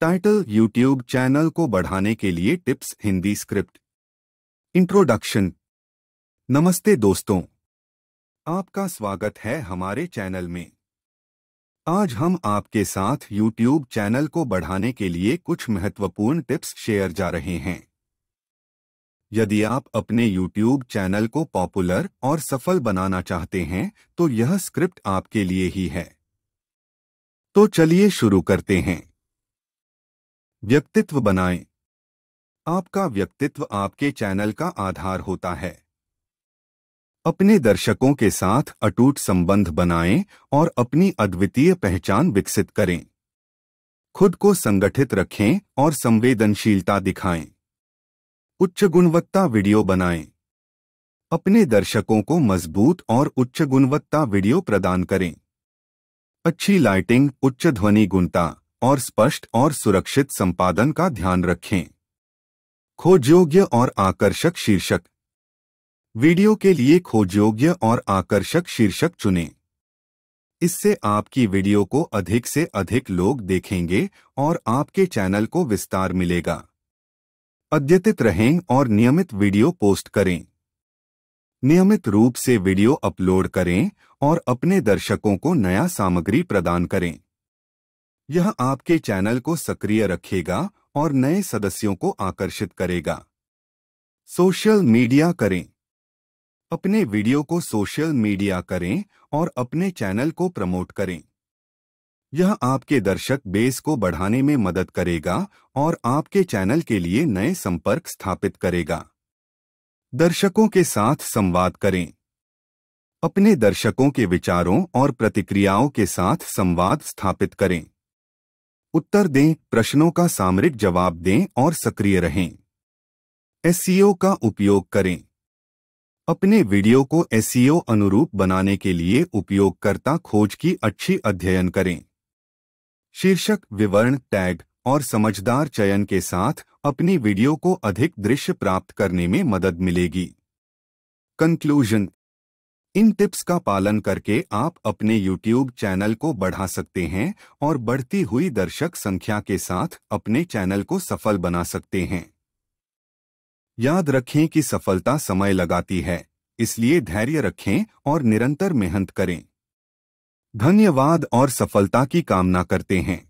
title YouTube channel को बढ़ाने के लिए टिप्स हिंदी स्क्रिप्ट इंट्रोडक्शन नमस्ते दोस्तों आपका स्वागत है हमारे चैनल में आज हम आपके साथ यूट्यूब चैनल को बढ़ाने के लिए कुछ महत्वपूर्ण टिप्स शेयर जा रहे हैं यदि आप अपने यूट्यूब चैनल को पॉपुलर और सफल बनाना चाहते हैं तो यह स्क्रिप्ट आपके लिए ही है तो चलिए शुरू करते हैं व्यक्तित्व बनाएं आपका व्यक्तित्व आपके चैनल का आधार होता है अपने दर्शकों के साथ अटूट संबंध बनाएं और अपनी अद्वितीय पहचान विकसित करें खुद को संगठित रखें और संवेदनशीलता दिखाएं उच्च गुणवत्ता वीडियो बनाएं अपने दर्शकों को मजबूत और उच्च गुणवत्ता वीडियो प्रदान करें अच्छी लाइटिंग उच्च ध्वनि गुणता और स्पष्ट और सुरक्षित संपादन का ध्यान रखें खोजयोग्य और आकर्षक शीर्षक वीडियो के लिए खोजयोग्य और आकर्षक शीर्षक चुनें इससे आपकी वीडियो को अधिक से अधिक लोग देखेंगे और आपके चैनल को विस्तार मिलेगा अद्यतित रहें और नियमित वीडियो पोस्ट करें नियमित रूप से वीडियो अपलोड करें और अपने दर्शकों को नया सामग्री प्रदान करें यह आपके चैनल को सक्रिय रखेगा और नए सदस्यों को आकर्षित करेगा सोशल मीडिया करें अपने वीडियो को सोशल मीडिया करें और अपने चैनल को प्रमोट करें यह आपके दर्शक बेस को बढ़ाने में मदद करेगा और आपके चैनल के लिए नए संपर्क स्थापित करेगा दर्शकों के साथ संवाद करें अपने दर्शकों के विचारों और प्रतिक्रियाओं के साथ संवाद स्थापित करें उत्तर दें प्रश्नों का सामरिक जवाब दें और सक्रिय रहें एस e का उपयोग करें अपने वीडियो को एस e अनुरूप बनाने के लिए उपयोगकर्ता खोज की अच्छी अध्ययन करें शीर्षक विवरण टैग और समझदार चयन के साथ अपनी वीडियो को अधिक दृश्य प्राप्त करने में मदद मिलेगी कंक्लूजन इन टिप्स का पालन करके आप अपने YouTube चैनल को बढ़ा सकते हैं और बढ़ती हुई दर्शक संख्या के साथ अपने चैनल को सफल बना सकते हैं याद रखें कि सफलता समय लगाती है इसलिए धैर्य रखें और निरंतर मेहनत करें धन्यवाद और सफलता की कामना करते हैं